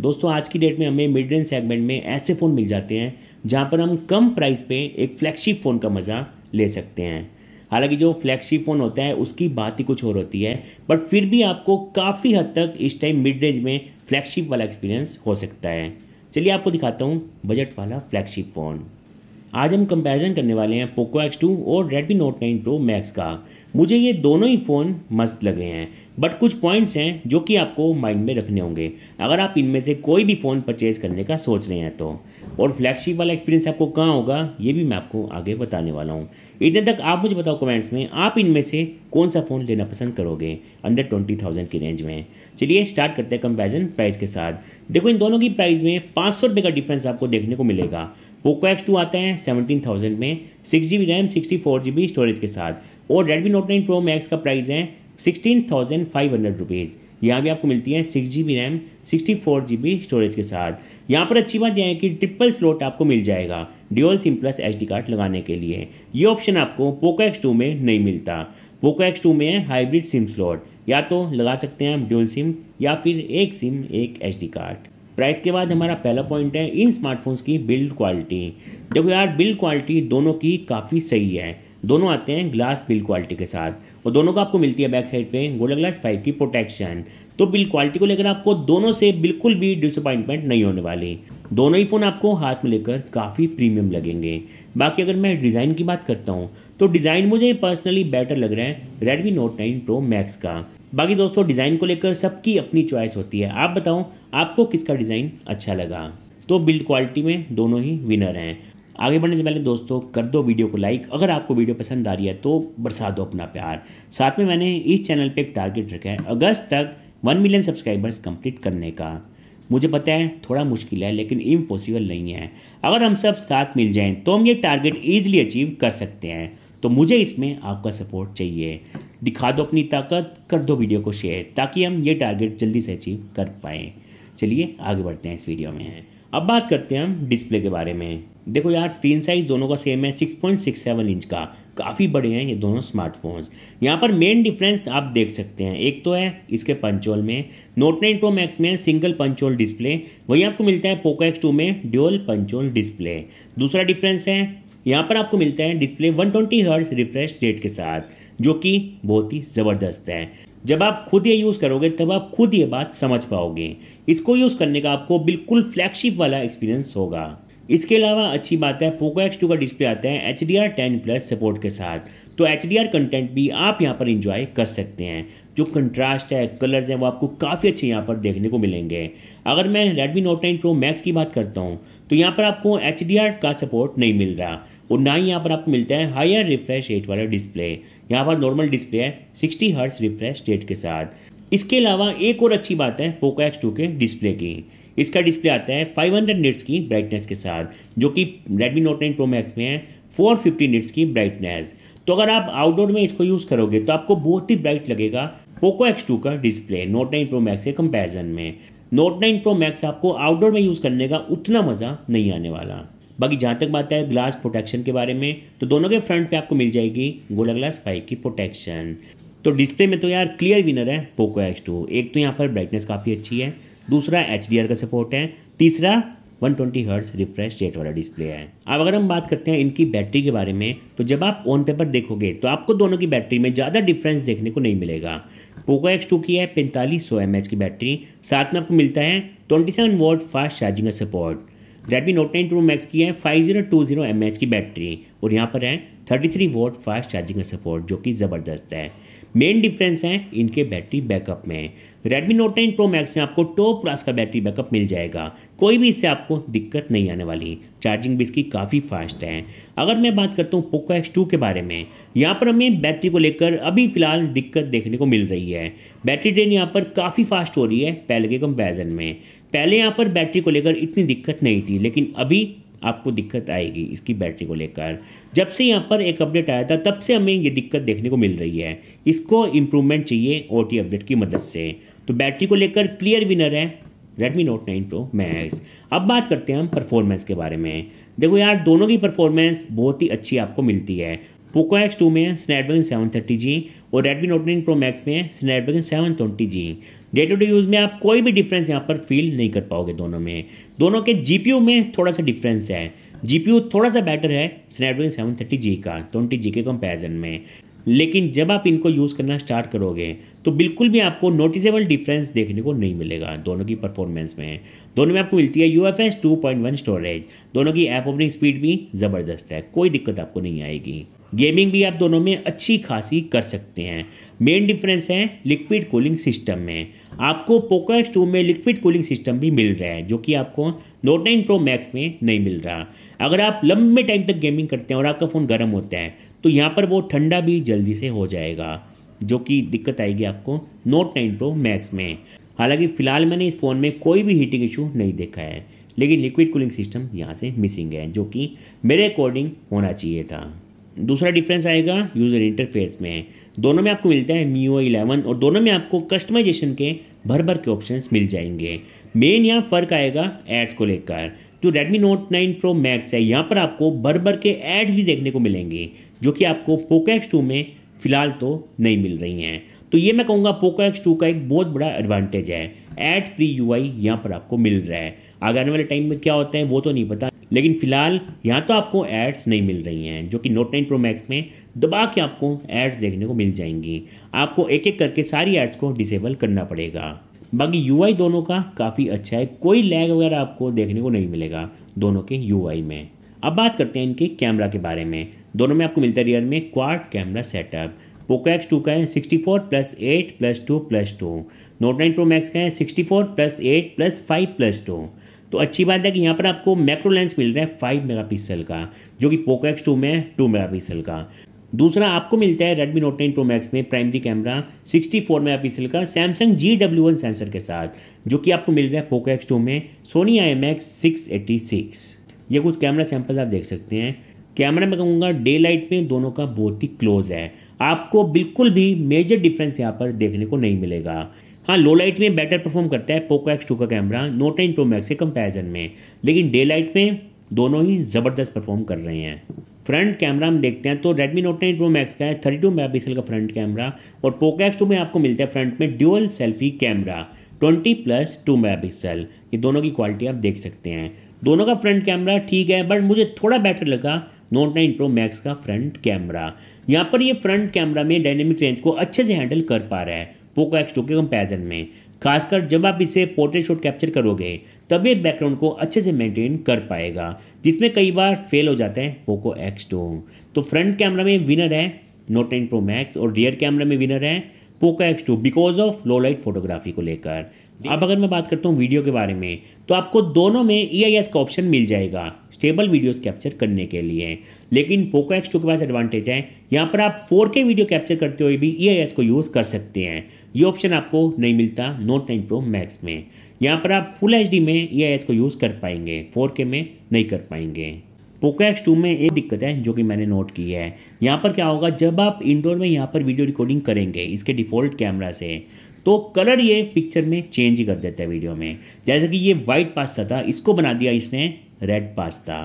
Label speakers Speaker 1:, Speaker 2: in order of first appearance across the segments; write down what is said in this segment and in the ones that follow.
Speaker 1: दोस्तों आज की डेट में हमें मिड रेंज सेगमेंट में ऐसे फ़ोन मिल जाते हैं जहाँ पर हम कम प्राइस पे एक फ्लैगशिप फ़ोन का मज़ा ले सकते हैं हालांकि जो फ्लैगशिप फ़ोन होता है उसकी बात ही कुछ और होती है बट फिर भी आपको काफ़ी हद तक इस टाइम मिड रेंज में फ्लैगशिप वाला एक्सपीरियंस हो सकता है चलिए आपको दिखाता हूँ बजट वाला फ्लैगशिप फ़ोन आज हम कंपैरिजन करने वाले हैं पोको एक्स टू और Redmi Note nine Pro Max का मुझे ये दोनों ही फ़ोन मस्त लगे हैं बट कुछ पॉइंट्स हैं जो कि आपको माइंड में रखने होंगे अगर आप इनमें से कोई भी फ़ोन परचेज़ करने का सोच रहे हैं तो और फ्लैगशिप वाला एक्सपीरियंस आपको कहाँ होगा ये भी मैं आपको आगे बताने वाला हूँ इतने तक आप मुझे बताओ कमेंट्स में आप इनमें से कौन सा फ़ोन लेना पसंद करोगे अंडर ट्वेंटी थाउजेंड की रेंज में चलिए स्टार्ट करते हैं कंपेरिजन प्राइस के साथ देखो इन दोनों की प्राइस में पाँच सौ रुपये का डिफरेंस आपको देखने को मिलेगा पोको एक्स टू आता है सेवनटीन थाउजेंड में six G B RAM sixty four G B storage के साथ और Redmi Note nine Pro Max का प्राइस है sixteen thousand five hundred rupees यहाँ भी आपको मिलती है six G B RAM sixty four G B storage के साथ यहाँ पर अच्छी बात यह है कि ट्रिपल स्लॉट आपको मिल जाएगा dual SIM plus H D card लगाने के लिए ये ऑप्शन आपको पोको एक्स टू में नहीं मिलता पोको एक्स टू में है हाइब्रिड सिम स्लॉट या तो लगा सकते हैं आप ड्यूअल सिम या फिर एक सिम एक एच डी कार्ड प्राइस के बाद हमारा पहला पॉइंट है इन स्मार्टफोन्स की बिल्ड क्वालिटी देखो यार बिल्ड क्वालिटी दोनों की काफ़ी सही है दोनों आते हैं ग्लास बिल्ड क्वालिटी के साथ और दोनों का आपको मिलती है बैक साइड पे गोल्डन ग्लास फाइव की प्रोटेक्शन तो बिल्ड क्वालिटी को लेकर आपको दोनों से बिल्कुल भी डिसअपॉइंटमेंट नहीं होने वाली दोनों ही फ़ोन आपको हाथ में लेकर काफ़ी प्रीमियम लगेंगे बाकी अगर मैं डिज़ाइन की बात करता हूँ तो डिज़ाइन मुझे पर्सनली बेटर लग रहा है Redmi Note nine Pro Max का बाकी दोस्तों डिज़ाइन को लेकर सबकी अपनी चॉइस होती है आप बताओ आपको किसका डिज़ाइन अच्छा लगा तो बिल्ड क्वालिटी में दोनों ही विनर हैं आगे बढ़ने से पहले दोस्तों कर दो वीडियो को लाइक अगर आपको वीडियो पसंद आ रही है तो बरसा दो अपना प्यार साथ में मैंने इस चैनल पे एक टारगेट रखा है अगस्त तक वन मिलियन सब्सक्राइबर्स कंप्लीट करने का मुझे पता है थोड़ा मुश्किल है लेकिन इम्पॉसिबल नहीं है अगर हम सब साथ मिल जाएं तो हम ये टारगेट ईजिली अचीव कर सकते हैं तो मुझे इसमें आपका सपोर्ट चाहिए दिखा दो अपनी ताकत कर दो वीडियो को शेयर ताकि हम ये टारगेट जल्दी से अचीव कर पाएँ चलिए आगे बढ़ते हैं इस वीडियो में अब बात करते हैं हम डिस्प्ले के बारे में देखो यार स्क्रीन साइज़ दोनों का सेम है 6.67 इंच का काफ़ी बड़े हैं ये दोनों स्मार्टफोन्स यहाँ पर मेन डिफरेंस आप देख सकते हैं एक तो है इसके पंचोल में नोट नाइन प्रो मैक्स में सिंगल पंचोल डिस्प्ले वहीं आपको मिलता है पोको एक्स टू में ड्यूअल पंचोल डिस्प्ले दूसरा डिफरेंस है यहाँ पर आपको मिलता है display 120 twenty hertz refresh rate के साथ जो कि बहुत ही ज़बरदस्त है जब आप खुद ये यूज़ करोगे तब आप खुद ये बात समझ पाओगे इसको यूज़ करने का आपको बिल्कुल फ्लैगशिप वाला एक्सपीरियंस होगा इसके अलावा अच्छी बात है पोको एक्स टू का डिस्प्ले आता है H D R ten plus support के साथ तो एच डी आर कंटेंट भी आप यहाँ पर इंजॉय कर सकते हैं जो कंट्रास्ट है कलर्स हैं वो आपको काफ़ी अच्छे यहाँ पर देखने को मिलेंगे अगर मैं Redmi Note 9 Pro Max की बात करता हूँ तो यहाँ पर आपको एच डी आर का सपोर्ट नहीं मिल रहा और ना ही यहाँ पर आपको मिलता है हायर रिफ्रेश रेट वाला डिस्प्ले यहाँ पर नॉर्मल डिस्प्ले है सिक्सटी हर्ट्स रिफ्रेश रेट के साथ इसके अलावा एक और अच्छी बात है पोको एक्स टू के डिस्प्ले की इसका डिस्प्ले आता है 500 हंड्रेड निट्स की ब्राइटनेस के साथ जो कि Redmi Note 9 Pro Max में है 450 फिफ्टी निट्स की ब्राइटनेस तो अगर आप आउटडोर में इसको यूज़ करोगे तो आपको बहुत ही ब्राइट लगेगा पोको एक्स टू का display Note nine Pro Max के कंपेरिजन में नोट नाइन प्रो मैक्स आपको आउटडोर में यूज़ करने का उतना मज़ा नहीं आने वाला बाकी जहाँ तक बात है ग्लास प्रोटेक्शन के बारे में तो दोनों के फ्रंट पे आपको मिल जाएगी गोला ग्लास फाइव की प्रोटेक्शन तो डिस्प्ले में तो यार क्लियर विनर है पोको एक्स टू एक तो यहाँ पर ब्राइटनेस काफ़ी अच्छी है दूसरा एच का सपोर्ट है तीसरा 120 ट्वेंटी हर्ट्स रिफ्रेश रेट वाला डिस्प्ले है अब अगर हम बात करते हैं इनकी बैटरी के बारे में तो जब आप ऑन पेपर देखोगे तो आपको दोनों की बैटरी में ज़्यादा डिफरेंस देखने को नहीं मिलेगा पोको एक्स टू की है पैंतालीस सौ एम की बैटरी साथ में आपको मिलता है twenty seven watt fast charging का support Redmi Note nine Pro Max की है five zero two zero M H की बैटरी और यहाँ पर है thirty three watt fast charging का सपोर्ट जो कि ज़बरदस्त है मेन डिफरेंस है इनके बैटरी बैकअप में रेडमी नोट 9 प्रो मैक्स में आपको टॉप क्लास का बैटरी बैकअप मिल जाएगा कोई भी इससे आपको दिक्कत नहीं आने वाली चार्जिंग भी इसकी काफ़ी फास्ट है अगर मैं बात करता हूँ पोको एक्स टू के बारे में यहाँ पर हमें बैटरी को लेकर अभी फिलहाल दिक्कत देखने को मिल रही है बैटरी ड्रेन यहाँ पर काफ़ी फास्ट हो रही है पहले के कंपेरिजन में पहले यहाँ पर बैटरी को लेकर इतनी दिक्कत नहीं थी लेकिन अभी आपको दिक्कत आएगी इसकी बैटरी को लेकर जब से यहाँ पर एक अपडेट आया था तब से हमें ये दिक्कत देखने को मिल रही है इसको इम्प्रूवमेंट चाहिए ओ अपडेट की मदद से तो बैटरी को लेकर क्लियर विनर है Redmi Note 9 Pro Max अब बात करते हैं हम परफॉर्मेंस के बारे में देखो यार दोनों की परफॉर्मेंस बहुत ही अच्छी आपको मिलती है पोको एक्स टू में स्नैपड्रैगन सेवन थर्टी जी और Redmi Note nine Pro Max में Snapdragon seven twenty G day to day use में आप कोई भी डिफरेंस यहाँ पर फील नहीं कर पाओगे दोनों में दोनों के जी में थोड़ा सा डिफरेंस है जी थोड़ा सा बेटर है स्नैपड्रैगन सेवन थर्टी जी का ट्वेंटी जी के कंपेरिजन में लेकिन जब आप इनको यूज़ करना स्टार्ट करोगे तो बिल्कुल भी आपको नोटिसेबल डिफरेंस देखने को नहीं मिलेगा दोनों की परफॉर्मेंस में दोनों में आपको मिलती है U F S two point one storage दोनों की ऐप ओपनिंग स्पीड भी ज़बरदस्त है कोई दिक्कत आपको नहीं आएगी गेमिंग भी आप दोनों में अच्छी खासी कर सकते हैं मेन डिफरेंस है लिक्विड कूलिंग सिस्टम में आपको एक्स टू में लिक्विड कूलिंग सिस्टम भी मिल रहा है जो कि आपको नोट नाइन प्रो मैक्स में नहीं मिल रहा अगर आप लंबे टाइम तक गेमिंग करते हैं और आपका फ़ोन गर्म होता है तो यहाँ पर वो ठंडा भी जल्दी से हो जाएगा जो कि दिक्कत आएगी आपको नोट नाइन प्रो मैक्स में हालांकि फ़िलहाल मैंने इस फ़ोन में कोई भी हीटिंग इशू नहीं देखा है लेकिन लिक्विड कूलिंग सिस्टम यहाँ से मिसिंग है जो कि मेरे अकॉर्डिंग होना चाहिए था दूसरा डिफरेंस आएगा यूज़र इंटरफेस में दोनों में आपको मिलता है मी ओ इलेवन और दोनों में आपको कस्टमाइजेशन के भर भर के ऑप्शन मिल जाएंगे मेन यहाँ फ़र्क आएगा एड्स को लेकर जो Redmi Note 9 Pro Max है यहाँ पर आपको भर भर के एड्स भी देखने को मिलेंगे जो कि आपको पोको एक्स टू में फ़िलहाल तो नहीं मिल रही हैं तो ये मैं कहूँगा पोको एक्स टू का एक बहुत बड़ा एडवांटेज है एड फ्री यू आई यहाँ पर आपको मिल रहा है आगे आने वाले टाइम में क्या होते हैं वो तो नहीं पता लेकिन फिलहाल यहाँ तो आपको एड्स नहीं मिल रही हैं जो कि नोट नाइन प्रो मैक्स में दबा के आपको एड्स देखने को मिल जाएंगी आपको एक एक करके सारी एड्स को डिसेबल करना पड़ेगा बाकी आई दोनों का काफ़ी अच्छा है कोई लैग वगैरह आपको देखने को नहीं मिलेगा दोनों के आई में अब बात करते हैं इनके कैमरा के बारे में दोनों में आपको मिलता है रियर में quad camera setup Poco X two का है sixty four plus eight plus two plus two Note nine Pro Max का है sixty four plus eight plus five plus two तो अच्छी बात है कि यहाँ पर आपको मैक्रो लेंस मिल रहा है फाइव पिक्सल का जो कि पोको एक्स टू में टू पिक्सल का दूसरा आपको मिलता है Redmi Note nine Pro Max में प्राइमरी कैमरा 64 पिक्सल का Samsung G W one sensor के साथ जो कि आपको मिल रहा है पोको एक्स टू में सोनी आई एटी सिक्स ये कुछ कैमरा सैंपल आप देख सकते हैं कैमरा में कहूँगा डे लाइट में दोनों का बहुत ही क्लोज है आपको बिल्कुल भी मेजर डिफरेंस यहाँ पर देखने को नहीं मिलेगा हाँ लो लाइट में बेटर परफॉर्म करता है पोको एक्स टू का camera Note and Pro Max के कंपैरिजन में लेकिन डे लाइट में दोनों ही ज़बरदस्त परफॉर्म कर रहे हैं फ्रंट कैमरा हम देखते हैं तो Redmi Note nine Pro Max का है थर्टी टू मेगा का फ्रंट कैमरा और पोको एक्स टू में आपको मिलता है फ्रंट में dual selfie camera twenty plus two mega ये दोनों की क्वालिटी आप देख सकते हैं दोनों का फ्रंट कैमरा ठीक है बट मुझे थोड़ा बेटर लगा नोट नाइन प्रो मैक्स का फ्रंट कैमरा यहाँ पर ये फ्रंट कैमरा में डायनेमिक रेंज को अच्छे से हैंडल कर पा रहा है पोको एक्स टू के कंपेरिजन में खासकर जब आप इसे पोर्ट्रेट शॉट कैप्चर करोगे तब ये बैकग्राउंड को अच्छे से मेंटेन कर पाएगा जिसमें कई बार फेल हो जाता है पोको एक्स टू तो फ्रंट कैमरा में विनर है नोट नाइन प्रो मैक्स और रियर कैमरा में विनर है Poco X two because of low light photography को लेकर अब अगर मैं बात करता हूँ वीडियो के बारे में तो आपको दोनों में ई e का ऑप्शन मिल जाएगा स्टेबल वीडियोस कैप्चर करने के लिए लेकिन पोको एक्स टू के पास एडवांटेज है यहाँ पर आप 4K वीडियो कैप्चर करते हुए भी ई e को यूज़ कर सकते हैं ये ऑप्शन आपको नहीं मिलता नोट नाइन प्रो मैक्स में यहाँ पर आप फुल एच में ई e को यूज़ कर पाएंगे फोर में नहीं कर पाएंगे पोको एक्स टू में एक दिक्कत है जो कि मैंने नोट की है यहाँ पर क्या होगा जब आप इंडोर में यहाँ पर वीडियो रिकॉर्डिंग करेंगे इसके डिफ़ॉल्ट कैमरा से तो कलर ये पिक्चर में चेंज कर देता है वीडियो में जैसे कि ये वाइट पास्ता था इसको बना दिया इसने रेड पास्ता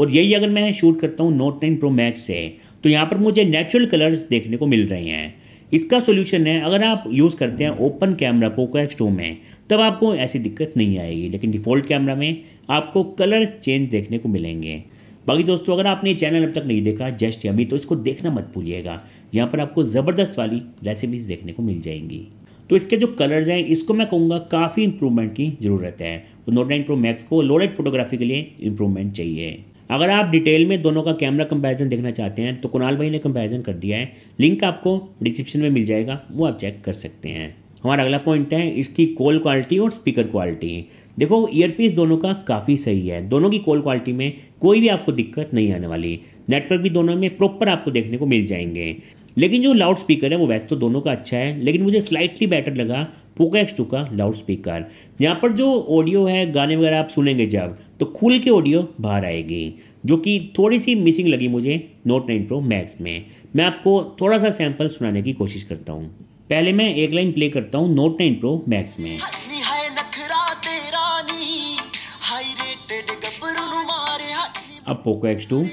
Speaker 1: और यही अगर मैं शूट करता हूँ नोट नाइन प्रो मैक्स से तो यहाँ पर मुझे नेचुरल कलर्स देखने को मिल रहे हैं इसका सोल्यूशन है अगर आप यूज़ करते हैं open camera Poco X two में तब आपको ऐसी दिक्कत नहीं आएगी लेकिन डिफ़ॉल्ट कैमरा में आपको कलर्स चेंज देखने को मिलेंगे बाकी दोस्तों अगर आपने चैनल अब तक नहीं देखा जस्ट अभी तो इसको देखना मत भूलिएगा यहाँ पर आपको ज़बरदस्त वाली रेसिपीज़ देखने को मिल जाएंगी तो इसके जो कलर्स हैं इसको मैं कहूँगा काफ़ी इंप्रूवमेंट की ज़रूरत है नोट नाइन प्रो मैक्स को लोडेड फोटोग्राफी के लिए इंप्रूवमेंट चाहिए अगर आप डिटेल में दोनों का कैमरा कंपैरिजन देखना चाहते हैं तो कुणाल भाई ने कंपैरिजन कर दिया है लिंक आपको डिस्क्रिप्शन में मिल जाएगा वो आप चेक कर सकते हैं हमारा अगला पॉइंट है इसकी कॉल क्वालिटी और स्पीकर क्वालिटी देखो ईयरपीस दोनों का काफ़ी सही है दोनों की कॉल क्वालिटी में कोई भी आपको दिक्कत नहीं आने वाली नेटवर्क भी दोनों में प्रॉपर आपको देखने को मिल जाएंगे लेकिन जो लाउड स्पीकर है वो वैसे तो दोनों का अच्छा है लेकिन मुझे स्लाइटली बेटर लगा पोका एक्स टू का लाउड स्पीकर यहाँ पर जो ऑडियो है गाने वगैरह आप सुनेंगे जब तो खुल के ऑडियो बाहर आएगी जो कि थोड़ी सी मिसिंग लगी मुझे नोट नाइन प्रो मैक्स में मैं आपको थोड़ा सा सैंपल सुनाने की कोशिश करता हूँ पहले मैं एक लाइन प्ले करता हूँ नोट नाइन प्रो मैक्स में अब पोको एक्स टू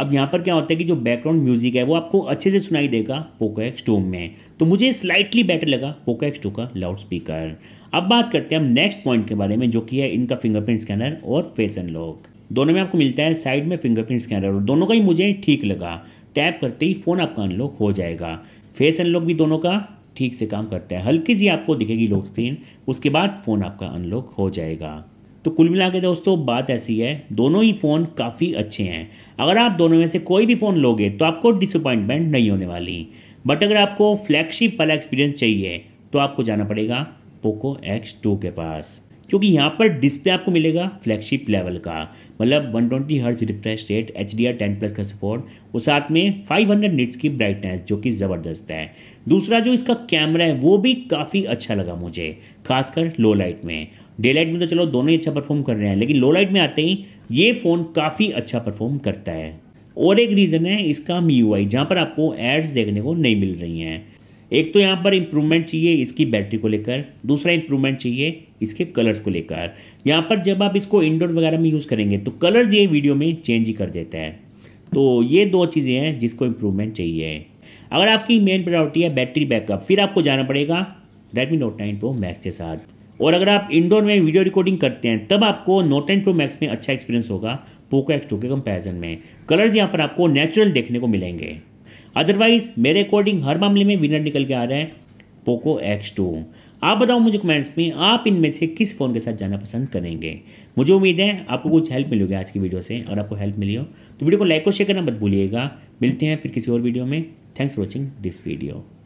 Speaker 1: अब यहाँ पर क्या होता है कि जो बैकग्राउंड म्यूजिक है वो आपको अच्छे से सुनाई देगा पोको एक्स टू में तो मुझे स्लाइटली बेटर लगा पोको एक्स टू का लाउड स्पीकर अब बात करते हैं हम नेक्स्ट पॉइंट के बारे में जो कि है इनका फिंगरप्रिंट स्कैनर और फेस अनलॉक दोनों में आपको मिलता है साइड में फिंगरप्रिंट स्कैनर और दोनों का ही मुझे ठीक लगा टैप करते ही फ़ोन आपका अनलॉक हो जाएगा फेस अनलॉक भी दोनों का ठीक से काम करता है हल्की सी आपको दिखेगी लॉक स्क्रीन उसके बाद फ़ोन आपका अनलॉक हो जाएगा तो कुल मिला के दोस्तों बात ऐसी है दोनों ही फ़ोन काफ़ी अच्छे हैं अगर आप दोनों में से कोई भी फ़ोन लोगे तो आपको डिसअपॉइंटमेंट नहीं होने वाली बट अगर आपको फ्लैगशिप वाला एक्सपीरियंस चाहिए तो आपको जाना पड़ेगा पोको एक्स टू के पास क्योंकि यहाँ पर डिस्प्ले आपको मिलेगा फ्लैगशिप लेवल का मतलब 120 twenty hertz refresh rate H D R ten plus का सपोर्ट और साथ में 500 हंड्रेड निट्स की ब्राइटनेस जो कि ज़बरदस्त है दूसरा जो इसका कैमरा है वो भी काफ़ी अच्छा लगा मुझे खासकर लो लाइट में डे लाइट में तो चलो दोनों ही अच्छा परफॉर्म कर रहे हैं लेकिन लो लाइट में आते ही ये फ़ोन काफ़ी अच्छा परफॉर्म करता है और एक रीज़न है इसका मी यू आई जहाँ पर आपको एड्स देखने को नहीं मिल रही हैं एक तो यहाँ पर इम्प्रूवमेंट चाहिए इसकी बैटरी को लेकर दूसरा इम्प्रूवमेंट चाहिए इसके कलर्स को लेकर यहाँ पर जब आप इसको इंडोर वगैरह में यूज़ करेंगे तो कलर्स ये वीडियो में चेंज ही कर देता है तो ये दो चीज़ें हैं जिसको इम्प्रूवमेंट चाहिए अगर आपकी मेन प्रायोरिटी है बैटरी बैकअप फिर आपको जाना पड़ेगा Redmi Note nine Pro Max के साथ और अगर आप इंडोर में वीडियो रिकॉर्डिंग करते हैं तब आपको नोट नाइन प्रो मैक्स में अच्छा एक्सपीरियंस होगा पोको एक्स टू के कंपेरिजन में कलर्स यहाँ पर आपको नेचुरल देखने को मिलेंगे अदरवाइज मेरे अकॉर्डिंग हर मामले में विनर निकल के आ रहा है पोको एक्स टू आप बताओ मुझे कमेंट्स में आप इनमें से किस फ़ोन के साथ जाना पसंद करेंगे मुझे उम्मीद है आपको कुछ हेल्प मिली आज की वीडियो से और आपको हेल्प मिली हो तो वीडियो को लाइक और शेयर करना मत भूलिएगा मिलते हैं फिर किसी और वीडियो में thanks for watching this video